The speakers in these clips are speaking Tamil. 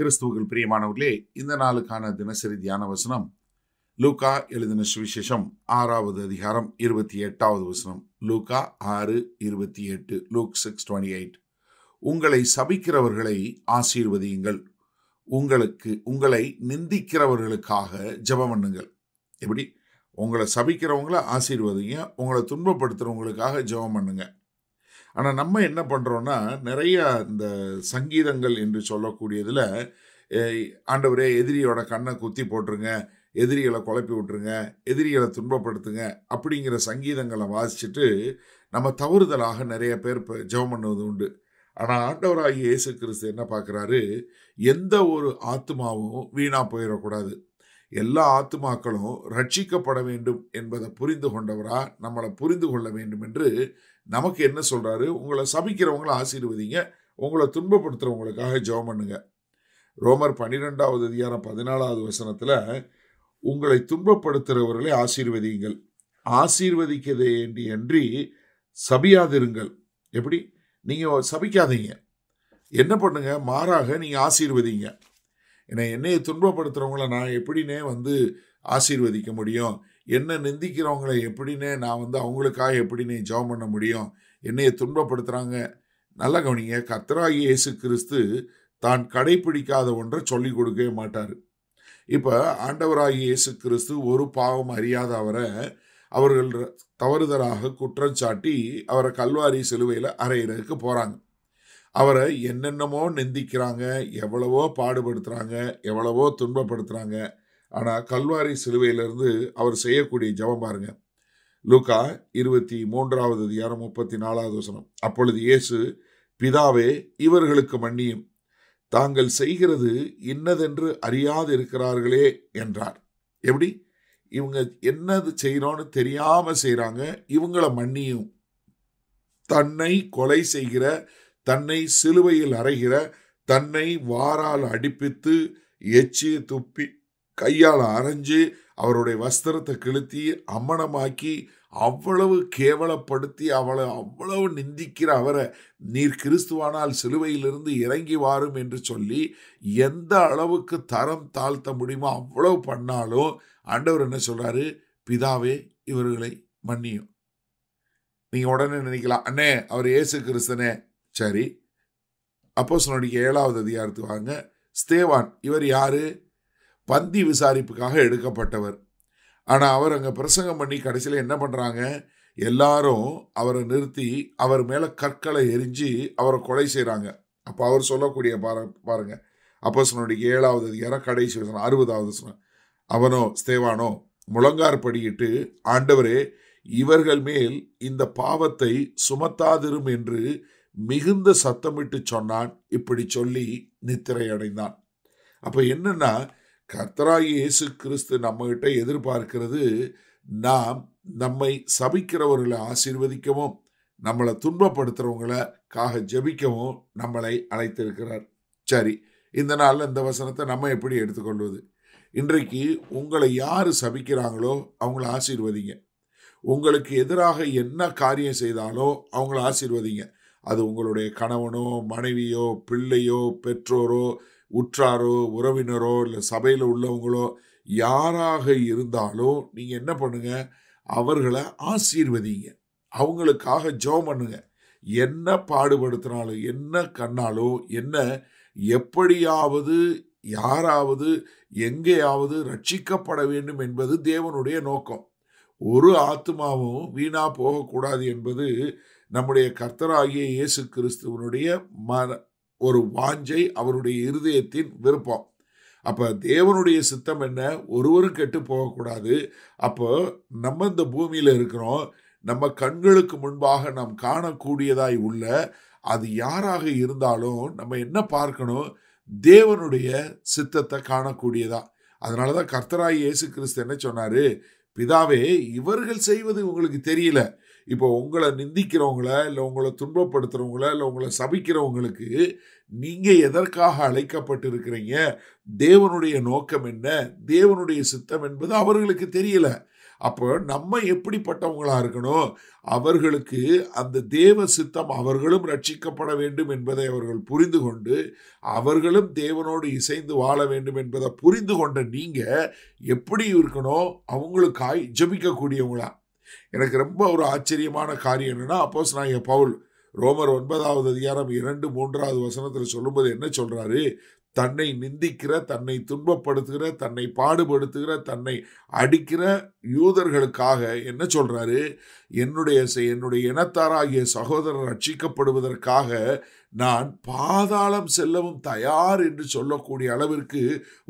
கிறிஸ்துவர்கள் பிரியமானவர்களே இந்த நாளுக்கான தினசரி தியான வசனம் லூகா எழுதின சுவிசேஷம் ஆறாவது அதிகாரம் இருபத்தி எட்டாவது வசனம் லூகா ஆறு இருபத்தி எட்டு லூக் சிக்ஸ் டுவெண்ட்டி எயிட் உங்களை சபிக்கிறவர்களை ஆசீர்வதியுங்கள் உங்களுக்கு உங்களை நிந்திக்கிறவர்களுக்காக ஜபம் பண்ணுங்கள் எப்படி உங்களை சபிக்கிறவங்கள ஆசீர்வதிங்க உங்களை துன்பப்படுத்துகிறவங்களுக்காக ஜபம் பண்ணுங்கள் ஆனால் நம்ம என்ன பண்ணுறோன்னா நிறைய இந்த சங்கீதங்கள் என்று சொல்லக்கூடியதில் ஆண்டவரே எதிரியோட கண்ணை குத்தி போட்டுருங்க எதிரிகளை குழப்பி விட்டுருங்க எதிரிகளை துன்பப்படுத்துங்க அப்படிங்கிற சங்கீதங்களை வாசிச்சுட்டு நம்ம தவறுதலாக நிறைய பேர் ஜெபம் பண்ணுவது உண்டு ஆனால் ஆண்டவராகி இயேசு கிறிஸ்து என்ன பார்க்குறாரு எந்த ஒரு ஆத்மாவும் வீணாக போயிடக்கூடாது எல்லா ஆத்துமாக்களும் ரட்சிக்கப்பட வேண்டும் என்பதை புரிந்து கொண்டவராக நம்மளை புரிந்து கொள்ள வேண்டும் என்று நமக்கு என்ன சொல்கிறாரு உங்களை சபிக்கிறவங்களை ஆசீர்வதிங்க உங்களை துன்பப்படுத்துகிறவங்களுக்காக ஜெபம் பண்ணுங்க ரோமர் பன்னிரெண்டாவது அதிகாரம் பதினாலாவது வசனத்தில் உங்களை துன்பப்படுத்துகிறவர்களை ஆசீர்வதியுங்கள் ஆசீர்வதிக்கதே வேண்டி அன்றி சபியாதிருங்கள் எப்படி நீங்கள் சபிக்காதீங்க என்ன பண்ணுங்க மாறாக நீங்கள் ஆசீர்வதிங்க என்னை என்னையை துன்பப்படுத்துகிறவங்கள நான் எப்படின்னே வந்து ஆசீர்வதிக்க முடியும் என்னை நிந்திக்கிறவங்கள எப்படின்னே நான் வந்து அவங்களுக்காக எப்படின்னே ஜெபம் பண்ண முடியும் என்னையை துன்பப்படுத்துகிறாங்க நல்லா கவனிங்க கத்தராகி இயேசு கிறிஸ்து தான் கடைபிடிக்காத ஒன்றை சொல்லிக் கொடுக்கவே மாட்டார் இப்போ ஆண்டவராகி இயேசு கிறிஸ்து ஒரு பாவம் அறியாத அவரை அவர்கள் தவறுதலாக குற்றம் சாட்டி அவரை கல்வாரி சிலுவையில் அறையிறதுக்கு போகிறாங்க அவரை என்னென்னமோ நிந்திக்கிறாங்க எவ்வளவோ பாடுபடுத்துகிறாங்க எவ்வளவோ துன்பப்படுத்துகிறாங்க ஆனால் கல்வாரி சிலுவையிலிருந்து அவர் செய்யக்கூடிய ஜபம் பாருங்க லூக்கா இருபத்தி மூன்றாவது அதிகாரம் முப்பத்தி நாலாவது வசனம் அப்பொழுது இயேசு பிதாவே இவர்களுக்கு மன்னியும் தாங்கள் செய்கிறது இன்னதென்று அறியாது இருக்கிறார்களே என்றார் எப்படி இவங்க என்னது செய்கிறோன்னு தெரியாமல் செய்கிறாங்க இவங்கள மன்னியும் தன்னை கொலை செய்கிற தன்னை சிலுவையில் அறைகிற தன்னை வாரால் அடிப்பித்து எச்சி துப்பி கையால் அரைஞ்சு அவருடைய வஸ்திரத்தை கிழித்தி அம்மனமாக்கி அவ்வளவு கேவலப்படுத்தி அவளை அவ்வளவு நிந்திக்கிற அவரை நீர் கிறிஸ்துவானால் சிலுவையிலிருந்து இறங்கி வாரும் என்று சொல்லி எந்த அளவுக்கு தரம் தாழ்த்த முடியுமோ அவ்வளவு பண்ணாலும் ஆண்டவர் என்ன சொல்கிறாரு பிதாவே இவர்களை மன்னியும் நீங்கள் உடனே நினைக்கலாம் அண்ணே அவர் இயேசு கிறிஸ்தனே சரி அப்போ ஏழாவது அதிகாரத்துக்கு வாங்க ஸ்தேவான் இவர் யார் பந்தி விசாரிப்புக்காக எடுக்கப்பட்டவர் ஆனால் அவர் அங்கே பிரசங்கம் பண்ணி கடைசியில் என்ன பண்ணுறாங்க எல்லாரும் அவரை நிறுத்தி அவர் மேலே கற்களை எரிஞ்சு அவரை கொலை செய்கிறாங்க அப்போ அவர் சொல்லக்கூடிய பாரு பாருங்க அப்போசனுடைய ஏழாவது அதிகாரம் கடைசி வசனம் அறுபதாவது வசனம் அவனோ ஸ்தேவானோ முழங்கார் படியிட்டு ஆண்டவரே இவர்கள் மேல் இந்த பாவத்தை சுமத்தாதிரும் என்று மிகுந்த சத்தமிட்டு சொன்னான் இப்படி சொல்லி நித்திரை அடைந்தான் அப்போ என்னன்னா கத்ரா இயேசு கிறிஸ்து நம்மகிட்ட எதிர்பார்க்கிறது நாம் நம்மை சபிக்கிறவர்களை ஆசீர்வதிக்கவும் நம்மளை துன்பப்படுத்துகிறவங்களுக்காக ஜபிக்கவும் நம்மளை அழைத்திருக்கிறார் சரி இந்த நாளில் இந்த வசனத்தை நம்ம எப்படி எடுத்துக்கொள்வது இன்றைக்கு உங்களை யார் சபிக்கிறாங்களோ அவங்கள ஆசீர்வதிங்க உங்களுக்கு எதிராக என்ன காரியம் செய்தாலோ அவங்கள ஆசீர்வதிங்க அது உங்களுடைய கணவனோ மனைவியோ பிள்ளையோ பெற்றோரோ உற்றாரோ உறவினரோ இல்லை சபையில் உள்ளவங்களோ யாராக இருந்தாலும் நீங்கள் என்ன பண்ணுங்கள் அவர்களை ஆசீர்வதிங்க அவங்களுக்காக ஜோ பண்ணுங்க என்ன பாடுபடுத்தினாலும் என்ன கண்ணாலும் என்ன எப்படியாவது யாராவது எங்கேயாவது ரட்சிக்கப்பட வேண்டும் என்பது தேவனுடைய நோக்கம் ஒரு ஆத்மாவும் வீணாக போகக்கூடாது என்பது நம்முடைய கர்த்தராகிய இயேசு கிறிஸ்துவனுடைய மன ஒரு வாஞ்சை அவருடைய இருதயத்தின் விருப்பம் அப்போ தேவனுடைய சித்தம் என்ன ஒருவரும் கெட்டு போகக்கூடாது அப்போ நம்ம இந்த பூமியில் இருக்கிறோம் நம்ம கண்களுக்கு முன்பாக நாம் காணக்கூடியதாய் உள்ள அது யாராக இருந்தாலும் நம்ம என்ன பார்க்கணும் தேவனுடைய சித்தத்தை காணக்கூடியதா அதனால தான் கர்த்தராய் இயேசு கிறிஸ்து என்ன சொன்னார் பிதாவே இவர்கள் செய்வது உங்களுக்கு தெரியல இப்போ உங்களை நிந்திக்கிறவங்கள இல்லை உங்களை துன்பப்படுத்துகிறவங்கள இல்லை உங்களை சபிக்கிறவங்களுக்கு நீங்கள் எதற்காக அழைக்கப்பட்டிருக்கிறீங்க தேவனுடைய நோக்கம் என்ன தேவனுடைய சித்தம் என்பது அவர்களுக்கு தெரியல அப்போ நம்ம எப்படிப்பட்டவங்களா இருக்கணும் அவர்களுக்கு அந்த தேவ சித்தம் அவர்களும் ரட்சிக்கப்பட வேண்டும் என்பதை அவர்கள் புரிந்து கொண்டு அவர்களும் தேவனோடு இசைந்து வாழ வேண்டும் என்பதை புரிந்து கொண்ட நீங்கள் எப்படி இருக்கணும் அவங்களுக்காய் ஜபிக்கக்கூடியவங்களா எனக்கு ரொம்ப ஒரு ஆச்சரியமான காரியம் என்னென்னா அப்போஸ் நான் என் பவுல் ரோமர் ஒன்பதாவது அதிகாரம் இரண்டு மூன்றாவது வசனத்தில் சொல்லும்போது என்ன சொல்கிறாரு தன்னை நிந்திக்கிற தன்னை துன்பப்படுத்துகிற தன்னை பாடுபடுத்துகிற தன்னை அடிக்கிற யூதர்களுக்காக என்ன சொல்றாரு என்னுடைய என்னுடைய இனத்தாராகிய சகோதரர் ரட்சிக்கப்படுவதற்காக நான் பாதாளம் செல்லவும் தயார் என்று சொல்லக்கூடிய அளவிற்கு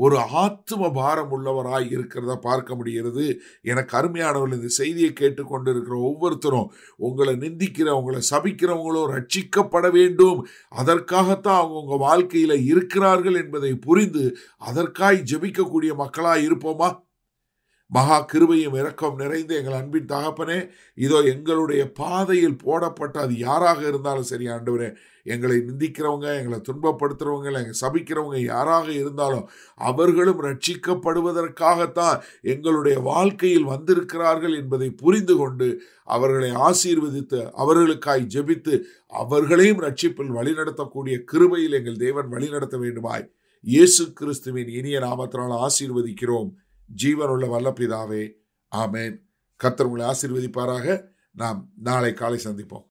ஒரு ஆத்தும பாரம் உள்ளவராய் இருக்கிறத பார்க்க முடிகிறது எனக்கு அருமையானவர்கள் இந்த செய்தியை கேட்டுக்கொண்டு இருக்கிற ஒவ்வொருத்தரும் உங்களை நிந்திக்கிற உங்களை சபிக்கிறவங்களும் ரட்சிக்கப்பட வேண்டும் அதற்காகத்தான் அவங்க உங்கள் வாழ்க்கையில் இருக்கிறார்கள் என்பதை புரிந்து அதற்காய் ஜெபிக்கக்கூடிய மக்களாய் இருப்போமா மகா கிருபையும் இரக்கம் நிறைந்த எங்கள் அன்பின் தகப்பனே இதோ எங்களுடைய பாதையில் போடப்பட்ட அது யாராக இருந்தாலும் சரி ஆண்டவரே எங்களை நிந்திக்கிறவங்க எங்களை துன்பப்படுத்துகிறவங்க எங்களை சபிக்கிறவங்க யாராக இருந்தாலும் அவர்களும் ரட்சிக்கப்படுவதற்காகத்தான் எங்களுடைய வாழ்க்கையில் வந்திருக்கிறார்கள் என்பதை புரிந்து கொண்டு அவர்களை ஆசீர்வதித்து அவர்களுக்காய் ஜெபித்து அவர்களையும் ரட்சிப்பில் வழிநடத்தக்கூடிய கிருபையில் எங்கள் தேவன் வழிநடத்த வேண்டுமாய் இயேசு கிறிஸ்துவின் இனிய நாமத்தினால் ஆசீர்வதிக்கிறோம் ஜீவனுள்ள உள்ள பிதாவே ஆமேன் கத்தர் உங்களை ஆசீர்வதிப்பாராக நாம் நாளை காலை சந்திப்போம்